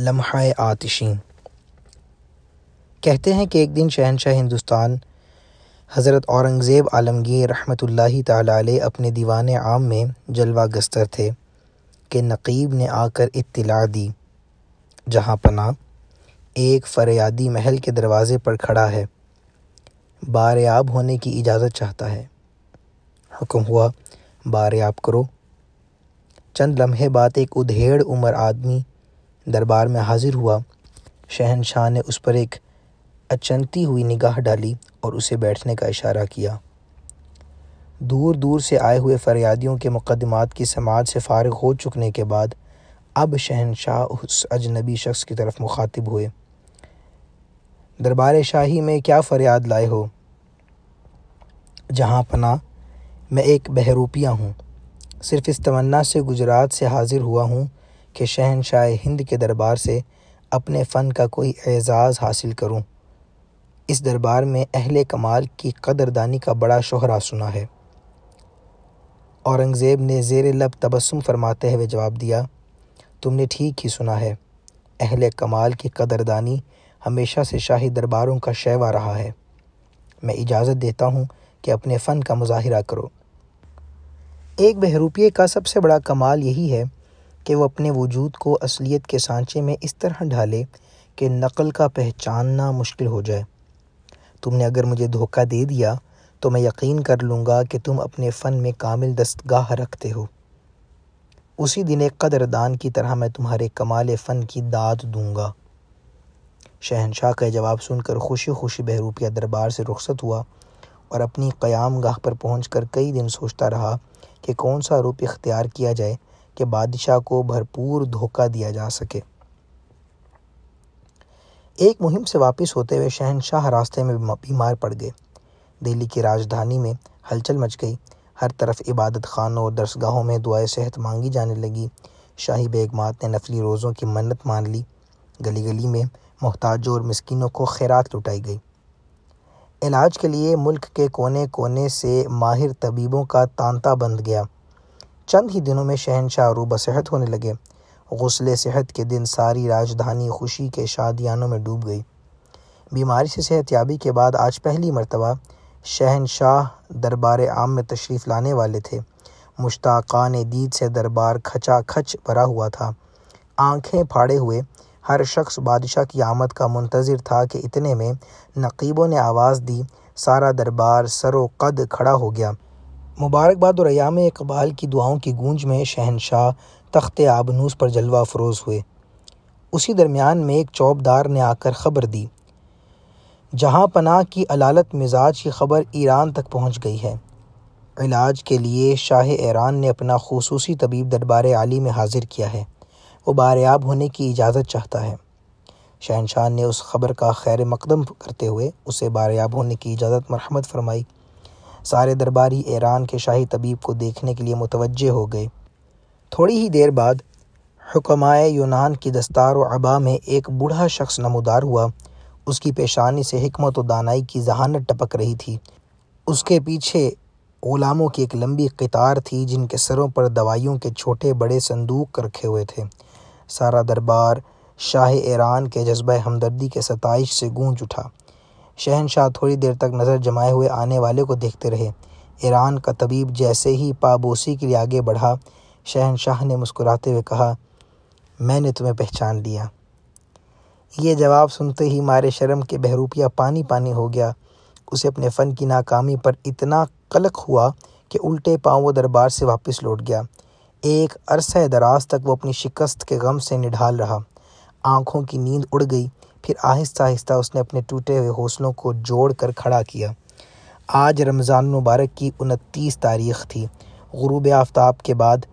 लम्हा आतिशी कहते हैं कि एक दिन शहनशाह हिंदुस्तान हज़रत औरंगज़ेब आलमगीर रहमत ताली अपने दीवान आम में जलवा गस्तर थे कि नकीब ने आकर इत्तला दी जहाँ पना एक फरियादी महल के दरवाज़े पर खड़ा है बारयाब होने की इजाज़त चाहता है हुक्म हुआ बारयाब करो चंद लम्हे बाद एक उधेड़ उम्र आदमी दरबार में हाजिर हुआ शहनशाह ने उस पर एक अचंती हुई निगाह डाली और उसे बैठने का इशारा किया दूर दूर से आए हुए फरियादियों के मुकदमात की समाज से फारग हो चुकने के बाद अब शहनशाह उस अजनबी शख्स की तरफ मुखातिब हुए दरबार शाही में क्या फरियाद लाए हो जहाँ पना मैं एक बहरूपिया हूँ सिर्फ इस तमन्ना से गुजरात से हाजिर हुआ हूँ कि शहनशाह हिंद के दरबार से अपने फ़न का कोई एज़ाज़ हासिल करूं। इस दरबार में अहल कमाल की कदरदानी का बड़ा शहरा सुना है औरंगज़ेब ने ज़ेर लब तबसम फरमाते हुए जवाब दिया तुमने ठीक ही सुना है अहल कमाल की कदरदानी हमेशा से शाही दरबारों का शैवा रहा है मैं इजाज़त देता हूँ कि अपने फ़न का मुजाहरा करो एक बहरूपिए का सबसे बड़ा कमाल यही है कि वो अपने वजूद को असलियत के सांचे में इस तरह ढाले कि नकल का पहचानना मुश्किल हो जाए तुमने अगर मुझे धोखा दे दिया तो मैं यकीन कर लूँगा कि तुम अपने फ़न में कामिल दस्तगाह रखते हो उसी दिन एक कदरदान की तरह मैं तुम्हारे कमाल फ़न की दाद दूँगा शहनशाह का जवाब सुनकर खुशी खुशी बहरूपिया दरबार से रुखसत हुआ और अपनी क़याम गाह पर पहुँच कर कई दिन सोचता रहा कि कौन सा रूप इख्तियार किया जाए कि बादशाह को भरपूर धोखा दिया जा सके एक मुहिम से वापस होते हुए शहनशाह रास्ते में बीमार पड़ गए दिल्ली की राजधानी में हलचल मच गई हर तरफ इबादत खानों और दरसगाहों में दुआए सेहत मांगी जाने लगी शाही बेगमात ने नफली रोज़ों की मन्नत मान ली गली गली में मोहताजों और मस्किनों को खैरात लुटाई गई इलाज के लिए मुल्क के कोने कोने से माहिर तबीबों का तांता बंध गया चंद ही दिनों में शहनशाह रूब सेहत होने लगे गसल सेहत के दिन सारी राजधानी खुशी के शादियानों में डूब गई बीमारी से सेहत याबी के बाद आज पहली मरतबा शहनशाह दरबार आम में तशरीफ़ लाने वाले थे मुश्ताकान दीद से दरबार खचा खच भरा हुआ था आंखें फाड़े हुए हर शख्स बादशाह की आमद का मुंतज़र था कि इतने में नकीबों ने आवाज़ दी सारा दरबार सरो कद खड़ा हो गया मुबारकबाद और अयाम इकबाल की दुआओं की गूंज में शहनशाह तख्त आबनूस पर जलवा अफरोज़ हुए उसी दरमियान में एक चौबदार ने आकर ख़बर दी जहाँ पनाह की अलालत मिजाज की ख़बर ईरान तक पहुँच गई है इलाज के लिए शाह ईरान ने अपना खसूसी तबीब दरबार आली में हाजिर किया है वो बारयाब होने की इजाज़त चाहता है शहनशाह ने उस खबर का खैर मकदम करते हुए उसे बारयाब होने की इजाज़त मरहमत फरमाई सारे दरबारी ईरान के शाही तबीब को देखने के लिए मुतवजह हो गए थोड़ी ही देर बाद हुक्माए यूनान की दस्तार व अबा में एक बूढ़ा शख्स नमदार हुआ उसकी पेशानी से हमत व दानाई की जहानत टपक रही थी उसके पीछे गुलामों की एक लंबी कतार थी जिनके सरों पर दवाइयों के छोटे बड़े संदूक रखे हुए थे सारा दरबार शाह ईरान के जज्ब हमदर्दी के सताइश से गूंज उठा शहनशाह थोड़ी देर तक नज़र जमाए हुए आने वाले को देखते रहे ईरान का तबीब जैसे ही पाबोसी के लिए आगे बढ़ा शहनशाह ने मुस्कुराते हुए कहा मैंने तुम्हें पहचान लिया ये जवाब सुनते ही मारे शर्म के बहरूपिया पानी पानी हो गया उसे अपने फ़न की नाकामी पर इतना कलक हुआ कि उल्टे पाँव वो दरबार से वापस लौट गया एक अरसा दराज तक वो अपनी शिकस्त के गम से निढाल रहा आँखों की नींद उड़ गई फिर आहिस्ता आहिस्ता उसने अपने टूटे हुए हौसलों को जोड़ कर खड़ा किया आज रमज़ान मुबारक की उनतीस तारीख थी गुरूब आफ्ताब के बाद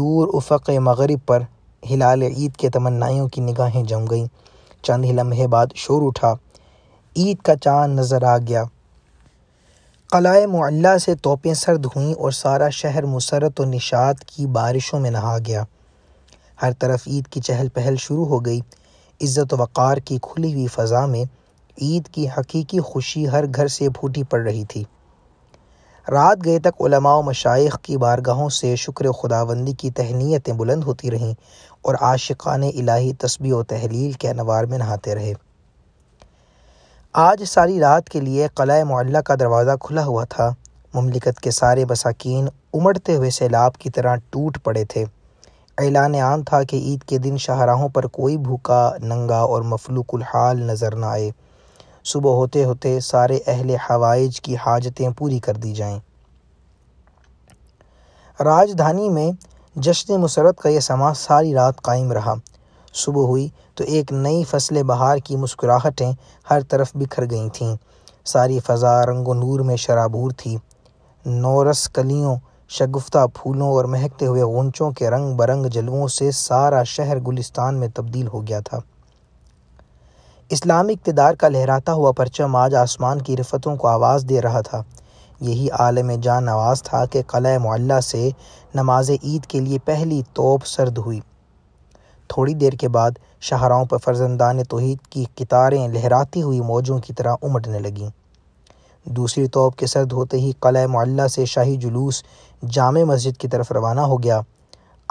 दूर उफ़क मगरब पर हिलाल ईद के तमन्नाइयों की निगाहें जम गईं चंद ही लम्हे बाद शोर उठा ईद का चांद नज़र आ गया कलाए मुल्ला से तोपें सर्द हुईं और सारा शहर मुसरत और निशात की बारिशों में नहा गया हर तरफ ईद की चहल पहल शुरू हो गई इज़्ज़त वक़ार की खुली हुई फ़ज़ा में ईद की हकीकी खुशी हर घर से फूटी पड़ रही थी रात गए तक उलमा मशाइख की बारगाहों से शुक्र खुदाबंदी की तहनीतें बुलंद होती रहीं और आशिकान इलाही तस्बी व तहलील के अनवार में नहाते रहे आज सारी रात के लिए क़लाए मोल्ला का दरवाज़ा खुला हुआ था ममलिकत के सारे बसाकिन उमड़ते हुए सैलाब की तरह टूट पड़े थे ऐलान आम था कि ईद के दिन शाहराहों पर कोई भूखा नंगा और मफलूकुल हाल नज़र न आए सुबह होते होते सारे अहल हवाइज की हाजतें पूरी कर दी जाएं। राजधानी में जश्न मुसरत का यह समा सारी रात कायम रहा सुबह हुई तो एक नई फसल बहार की मुस्कुराहटें हर तरफ बिखर गई थीं सारी फ़जा रंगो नूर में शराबूर थी नौरस कलियों शगुफ्ता फूलों और महकते हुए ऊंचों के रंग बरंग जलवों से सारा शहर गुलिस्तान में तब्दील हो गया था इस्लामी इकतदार का लहराता हुआ परचम आज आसमान की रिफतों को आवाज़ दे रहा था यही आलम जान नवाज था कि क़ल मोल्ला से नमाज ईद के लिए पहली तोप सर्द हुई थोड़ी देर के बाद शहराओं पर फर्जंदान तोहद की कितारें लहराती हुई मौजों की तरह उमटने लगीं दूसरी तोप के सर्द होते ही कल मोल्ला से शाही जुलूस जाम मस्जिद की तरफ रवाना हो गया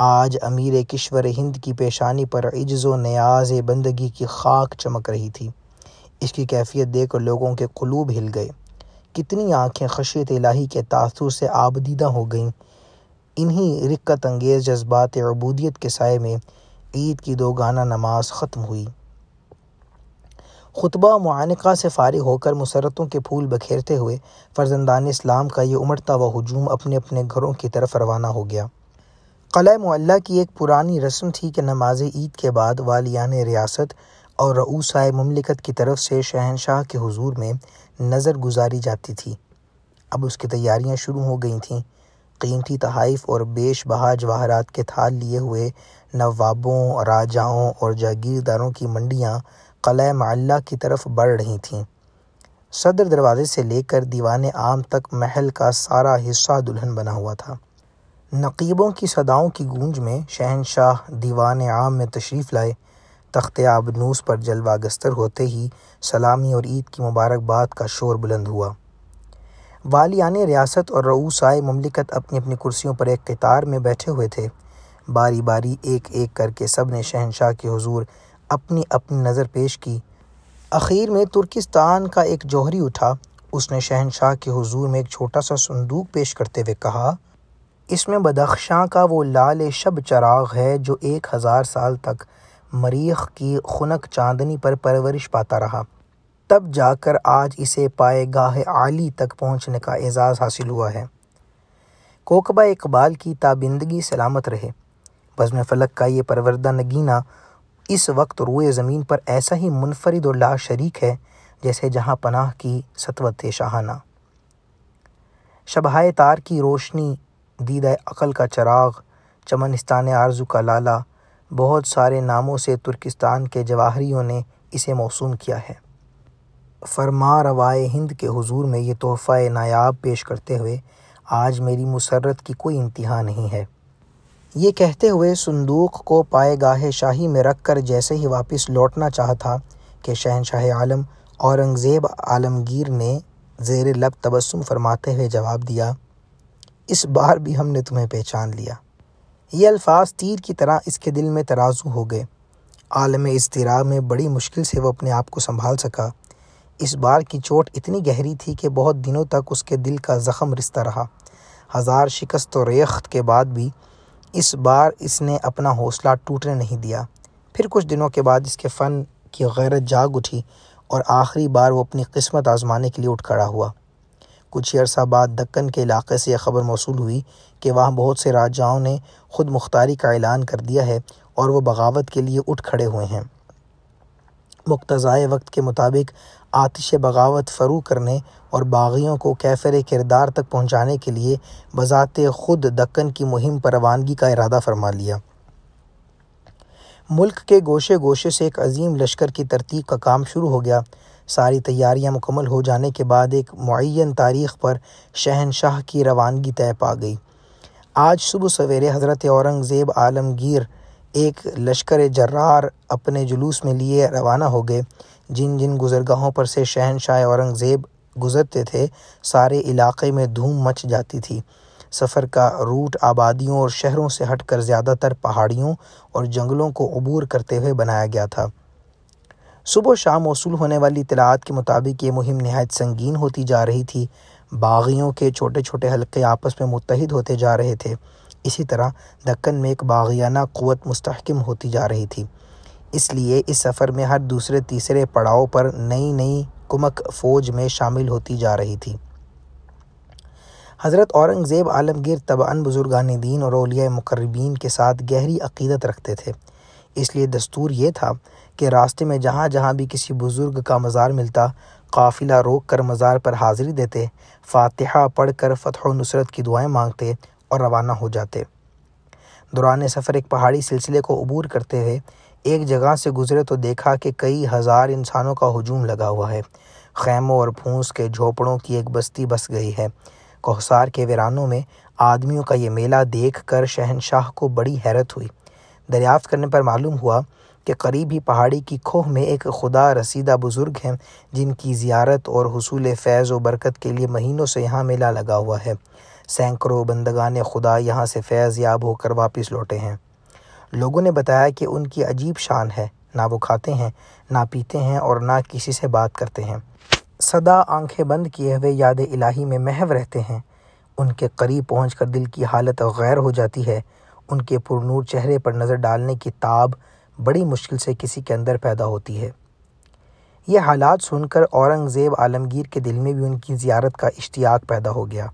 आज अमीर किश्वर हिंद की पेशानी पर इज्ज़ नयाज बंदगी की खाक चमक रही थी इसकी कैफियत देख लोगों के कलूब हिल गए कितनी आँखें खशियत इलाही के तासुर से आबदीदा हो गईं इन्हीं रिक्कत अंगेज़ जज्बात अबूदियत के साय में ईद की दो गाना नमाज ख़त्म हुई खुतबा मुआनका से फारिग होकर मुसरतों के फूल बखेरते हुए फ़र्जंदान इस्लाम का ये उमड़ता हुआ हजूम अपने अपने घरों की तरफ रवाना हो गया क़ल मल्ला की एक पुरानी रस्म थी कि नमाज ईद के बाद वालियान रियासत और रऊसाए ममलिकत की तरफ से शहनशाह के हजूर में नज़र गुजारी जाती थी अब उसकी तैयारियां शुरू हो गई थीं कीमती तहाइफ और बेश बहा जवाहरात के थाल लिए हुए नवाबों राजाओं और जागीरदारों की मंडियाँ क़लع मल्ला की तरफ बढ़ रही थीं सदर दरवाज़े से लेकर दीवान आम तक महल का सारा हिस्सा दुल्हन बना हुआ था नक़ीबों की सदाओं की गूंज में शहनशाह दीवान आम में तशरीफ़ लाए तख्त आबनूस पर जलवा गस्तर होते ही सलामी और ईद की मुबारकबाद का शोर बुलंद हुआ वालियान रियासत और रऊस आए ममलिकत अपनी अपनी कुर्सियों पर एक कतार में बैठे हुए थे बारी बारी एक एक करके सब ने शहनशाह के हजूर अपनी अपनी नज़र पेश की आखिर में तुर्किस्तान का एक जौहरी उठा उसने शहनशाह के हुजूर में एक छोटा सा संदूक पेश करते हुए कहा इसमें बदख्शां का वो लाल शब चराग है जो एक हज़ार साल तक मरीख की खुनक चांदनी पर परवरिश पाता रहा तब जाकर आज इसे पाए गाह आली तक पहुंचने का एजाज़ हासिल हुआ है कोकबा इकबाल की ताबिंदगी सलामत रहे बज़म फलक का ये परवरदा नगीना इस वक्त रुए ज़मीन पर ऐसा ही मुनफरद और ला शरीक है जैसे जहाँ पनाह की सतवत शाहाना शबहाय तार की रोशनी दीद अक़ल का चराग चमनस्तान आरजू का लाला बहुत सारे नामों से तुर्किस्तान के जवाहरीों ने इसे मौसूम किया है फरमा रवाए हिंद के हजूर में ये तोहफ़ा नायाब पेश करते हुए आज मेरी मुसरत की कोई इंतहा नहीं है ये कहते हुए संदूक को पाए गाहे शाही में रख कर जैसे ही वापस लौटना चाहता कि शहनशाह आलम औरंगज़ेब आलमगीर ने जेर लब तबस्सुम फरमाते हुए जवाब दिया इस बार भी हमने तुम्हें पहचान लिया ये अल्फाज तीर की तरह इसके दिल में तराजू हो गए आलम इसतरा में बड़ी मुश्किल से वह अपने आप को संभाल सका इस बार की चोट इतनी गहरी थी कि बहुत दिनों तक उसके दिल का ज़ख़म रिश्ता रहा हज़ार शिकस्त और रेख्त के बाद भी इस बार इसने अपना हौसला टूटने नहीं दिया फिर कुछ दिनों के बाद इसके फ़न की गैरत जाग उठी और आखिरी बार वो अपनी किस्मत आजमाने के लिए उठ खड़ा हुआ कुछ ही अरसा बाद दक्कन के इलाके से यह खबर मौसू हुई कि वहाँ बहुत से राजाओं ने खुद मुख्तारी का ऐलान कर दिया है और वह बगावत के लिए उठ खड़े हुए हैं मुक्तज़ाए वक्त के मुताबिक आतिश बगावत फ़रू करने और बाग़ियों को कैफ़र किरदार तक पहुँचाने के लिए बज़ात ख़ुद दक्कन की मुहिम पर रवानगी का इरादा फरमा लिया मुल्क के गोशे गोशे से एक अजीम लश्कर की तरतीब का काम शुरू हो गया सारी तैयारियां मुकम्मल हो जाने के बाद एक मुन तारीख़ पर शहनशाह की रवानगी तय पा गई आज सुबह सवेरे हज़रत औरंगज़ेब आलमगीर एक लश्कर जर्रार अपने जुलूस में लिए रवाना हो गए जिन जिन गुज़रगाहों पर से शहनशाह औरंगज़ेब गुज़रते थे सारे इलाके में धूम मच जाती थी सफ़र का रूट आबादियों और शहरों से हटकर ज़्यादातर पहाड़ियों और जंगलों को अबूर करते हुए बनाया गया था सुबह शाम मौसू होने वाली इतलात के मुताबिक ये मुहिम नहायत संगीन होती जा रही थी बागियों के छोटे छोटे हलके आपस में मुतहद होते जा रहे थे इसी तरह दक्कन में एक बागियाना क़वत मस्तकम होती जा रही थी इसलिए इस सफ़र में हर दूसरे तीसरे पड़ाव पर नई नई कुमक फ़ौज में शामिल होती जा रही थी हज़रत औरंगज़ेब आलमगीर तबान बुज़ुर्गान दीन और अलिया मकरबीन के साथ गहरी अकीदत रखते थे इसलिए दस्तूर ये था कि रास्ते में जहाँ जहाँ भी किसी बुज़ुर्ग का मज़ार मिलता काफ़िला रोक कर मज़ार पर हाज़िरी देते फातिहा पढ़ कर फ़तह नुसरत की दुआएं मांगते और रवाना हो जाते दौरान सफ़र एक पहाड़ी सिलसिले को अबूर करते हुए एक जगह से गुजरे तो देखा कि कई हज़ार इंसानों का हजूम लगा हुआ है खैमों और फूस के झोपड़ों की एक बस्ती बस गई है कोहसार के वीरानों में आदमियों का ये मेला देख कर शहनशाह को बड़ी हैरत हुई दरियाफ्त करने पर मालूम हुआ कि करीबी पहाड़ी की खोह में एक खुदा रसीदा बुज़ुर्ग हैं जिनकी ज़ियारत और हसूल फैज़ व बरकत के लिए महीनों से यहाँ मेला लगा हुआ है सैकड़ों ने खुदा यहाँ से फैज़ याब होकर वापस लौटे हैं लोगों ने बताया कि उनकी अजीब शान है ना वो खाते हैं ना पीते हैं और ना किसी से बात करते हैं सदा आंखें बंद किए हुए याद इलाही में महव रहते हैं उनके करीब पहुँच कर दिल की हालत गैर हो जाती है उनके पुरनूर चेहरे पर नज़र डालने की ताब बड़ी मुश्किल से किसी के अंदर पैदा होती है ये हालात सुनकर औरंगज़ेब आलमगीर के दिल में भी उनकी ज़्यारत का इश्तियाक पैदा हो गया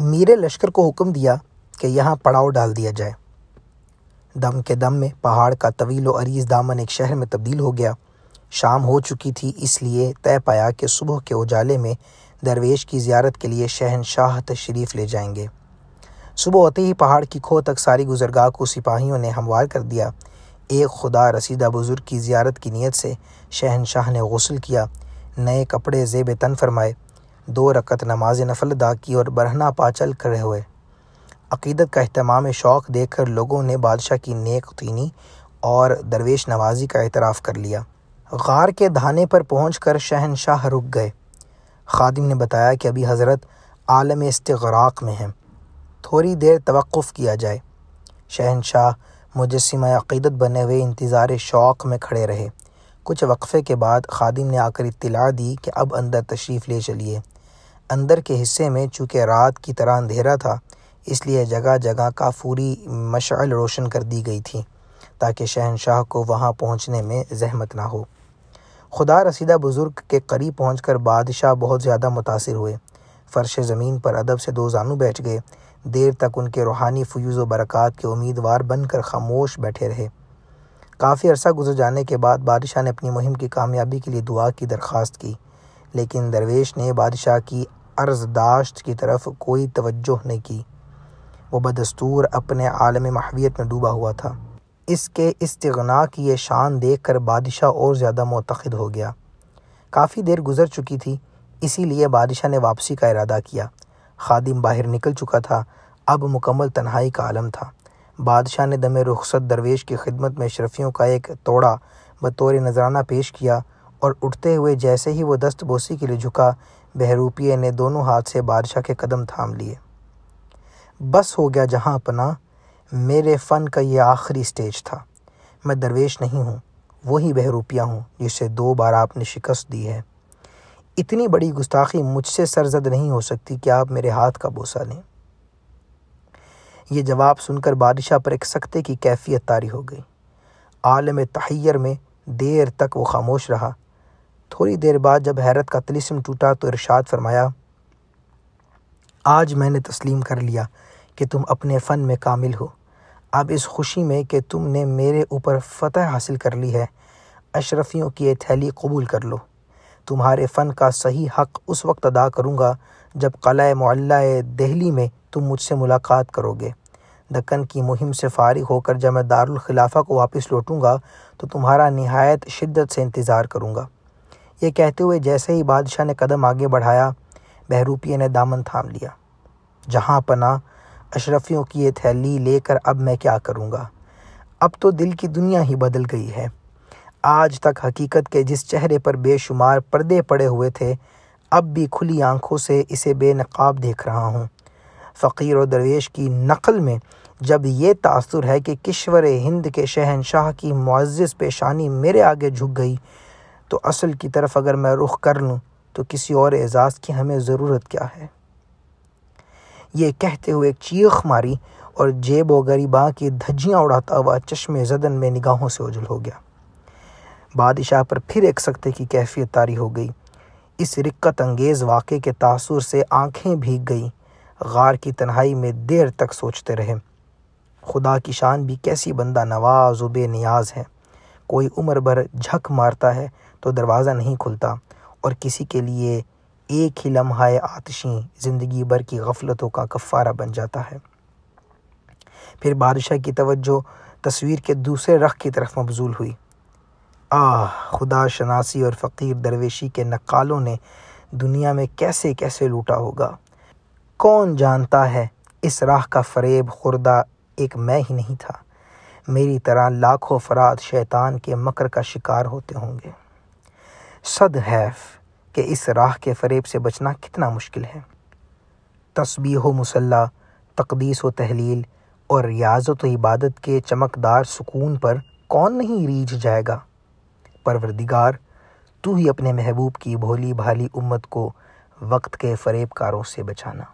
मीर लश्कर को हुक्म दिया कि यहाँ पड़ाव डाल दिया जाए दम के दम में पहाड़ का तवील अरीज़ दामन एक शहर में तब्दील हो गया शाम हो चुकी थी इसलिए तय पाया कि सुबह के उजाले में दरवेश की ज़्यारत के लिए शहनशाह तशरीफ़ ले जाएंगे सुबह होते ही पहाड़ की खो तक सारी गुजरगाह को सिपाहियों ने हमवार कर दिया एक खुदा रसीदा बुज़ुर्ग की ज़्यारत की नीयत से शहनशाह ने गसल किया नए कपड़े जेब तन फरमाए दो रकत नमाज नफल अदा की और बरहना पा चल खड़े हुए अकीदत का अहतमाम शौक़ देख कर लोगों ने बादशाह की नेक तीनी और दरवेश नवाजी का एतराफ़ कर लिया गार के धाने पर पहुँच कर शहनशाह रुक गए खादिम ने बताया कि अभी हज़रत आलम इस्तराक में हैं थोड़ी देर तवक़ किया जाए शहनशाह मुजस्म अकीदत बने हुए इंतज़ार शौक़ में खड़े रहे कुछ वक्फ़े के बाद खादिम ने आकर इतला दी कि अब अंदर तशरीफ़ ले चलिए अंदर के हिस्से में चूँकि रात की तरह अंधेरा था इसलिए जगह जगह काफूरी मशाल रोशन कर दी गई थी ताकि शहनशाह को वहाँ पहुँचने में जहमत ना हो खुदा रसीदा बुज़ुर्ग के करीब पहुँच कर बादशाह बहुत ज़्यादा मुतासर हुए फ़र्श ज़मीन पर अदब से दो जानू बैठ गए देर तक उनके रूहानी फ्यूज़ व बरक़ात के उम्मीदवार बनकर खामोश बैठे रहे काफ़ी अरसा गुजर जाने के बाद बादशाह ने अपनी मुहिम की कामयाबी के लिए दुआ की दरख्वास्त की लेकिन दरवेश ने बादशाह की अर्जदाश्त की तरफ कोई तवज्जो नहीं की वह बदस्तूर अपने आलम महवियत में डूबा हुआ था इसके इस्तना की ये शान देख कर बादशाह और ज़्यादा मतखद हो गया काफ़ी देर गुजर चुकी थी इसीलिए बादशाह ने वापसी का इरादा किया खादिम बाहर निकल चुका था अब मुकम्मल तन्हाई का आलम था बादशाह ने दम रुखसत दरवेश की खिदमत में शरफियों का एक तोड़ा बतौर नजराना पेश किया और उठते हुए जैसे ही वो दस्तबोसी के लिए झुका बहरूपिए ने दोनों हाथ से बादशाह के कदम थाम लिए बस हो गया जहाँ अपना मेरे फ़न का ये आखिरी स्टेज था मैं दरवेश नहीं हूँ वही बहरूपिया हूँ जिसे दो बार आपने शिकस्त दी है इतनी बड़ी गुस्ताखी मुझसे सरजद नहीं हो सकती कि आप मेरे हाथ का बोसा लें यह जवाब सुनकर बादशाह पर एक सख्ते की कैफियत तारी हो गई आलम तहैर में देर तक वो खामोश रहा थोड़ी देर बाद जब हैरत का तलिसम टूटा तो इरशाद फरमाया आज मैंने तस्लीम कर लिया कि तुम अपने फ़न में कामिल हो अब इस खुशी में कि तुमने मेरे ऊपर फतह हासिल कर ली है अशरफियों की यह थैली कबूल कर लो तुम्हारे फ़न का सही हक़ उस वक्त अदा करूँगा जब कला मुल्ला दहली में तुम मुझसे मुलाकात करोगे दक्कन की मुहिम से फारिग होकर जब मैं दारुलखिलाफा को वापस लौटूंगा तो तुम्हारा नहायत शिद्दत से इंतज़ार करूँगा ये कहते हुए जैसे ही बादशाह ने कदम आगे बढ़ाया बहरूपिया ने दामन थाम लिया जहाँ पना अशरफियों की ये थैली लेकर अब मैं क्या करूँगा अब तो दिल की दुनिया ही बदल गई है आज तक हकीकत के जिस चेहरे पर बेशुमार पर्दे पड़े हुए थे अब भी खुली आंखों से इसे बेनकाब देख रहा हूँ फ़कीर और दरवेश की नकल में जब ये तासुर है कि किश्वर हिंद के शहनशाह की मुआज़ पेशानी मेरे आगे झुक गई तो असल की तरफ अगर मैं रुख कर लूँ तो किसी और एजाज़ की हमें ज़रूरत क्या है ये कहते हुए एक चीख मारी और जेब व गरीबा की धज्जियाँ उड़ाता हुआ चश्मे जदन में निगाहों से उजल हो गया बादशाह पर फिर एक सख्ते की कैफियत तारी हो गई इस रिक्कत अंगेज़ वाक़े के तासुर से आंखें भीग गई गार की तन्हाई में देर तक सोचते रहे खुदा की शान भी कैसी बंदा नवाज व बेनियाज है कोई उम्र भर झक मारता है तो दरवाज़ा नहीं खुलता और किसी के लिए एक ही लम्हा आतशी ज़िंदगी भर की गफलतों का कफ़ारा बन जाता है फिर बादशाह की तवज्जो तस्वीर के दूसरे रख की तरफ मबजूल हुई आह खुदा शनासी और फ़कीर दरवेशी के नकालों ने दुनिया में कैसे कैसे लूटा होगा कौन जानता है इस राह का फरेब खुर्दा एक मैं ही नहीं था मेरी तरह लाखों फराद शैतान के मकर का शिकार होते होंगे सद हैफ़ के इस राह के फरेब से बचना कितना मुश्किल है तस्बी हो मुसल्ला तकदीस व तहलील और रियाजत तो व इबादत के चमकदार सुकून पर कौन नहीं रीझ जाएगा परवरदिगार तू ही अपने महबूब की भोली भाली उम्मत को वक्त के कारों से बचाना